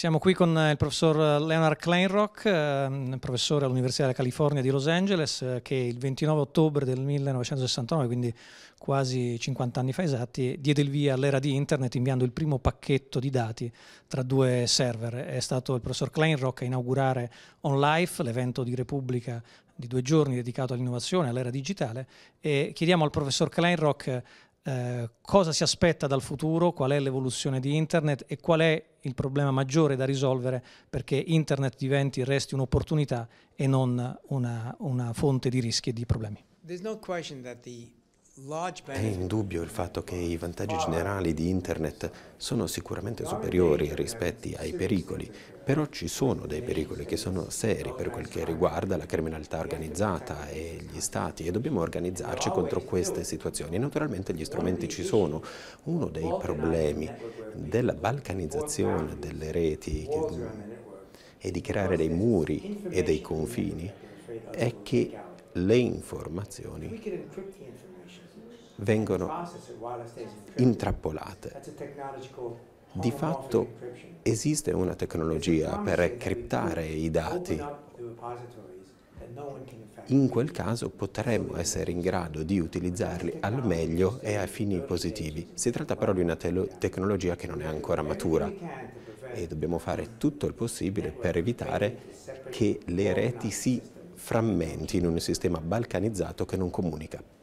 Siamo qui con eh, il professor eh, Leonard Kleinrock, ehm, professore all'Università della California di Los Angeles, eh, che il 29 ottobre del 1969, quindi quasi 50 anni fa esatti, diede il via all'era di Internet inviando il primo pacchetto di dati tra due server. È stato il professor Kleinrock a inaugurare OnLife, l'evento di Repubblica di due giorni dedicato all'innovazione, all'era digitale e chiediamo al professor Kleinrock eh, cosa si aspetta dal futuro, qual è l'evoluzione di Internet e qual è il problema maggiore da risolvere perché Internet diventi, resti un'opportunità e non una, una fonte di rischi e di problemi. There's no question that the è indubbio il fatto che i vantaggi generali di Internet sono sicuramente superiori rispetto ai pericoli, però ci sono dei pericoli che sono seri per quel che riguarda la criminalità organizzata e gli stati e dobbiamo organizzarci contro queste situazioni. Naturalmente gli strumenti ci sono. Uno dei problemi della balcanizzazione delle reti e di creare dei muri e dei confini è che le informazioni vengono intrappolate. Di fatto esiste una tecnologia per criptare i dati. In quel caso potremmo essere in grado di utilizzarli al meglio e a fini positivi. Si tratta però di una te- tecnologia che non è ancora matura e dobbiamo fare tutto il possibile per evitare che le reti si frammenti in un sistema balcanizzato che non comunica.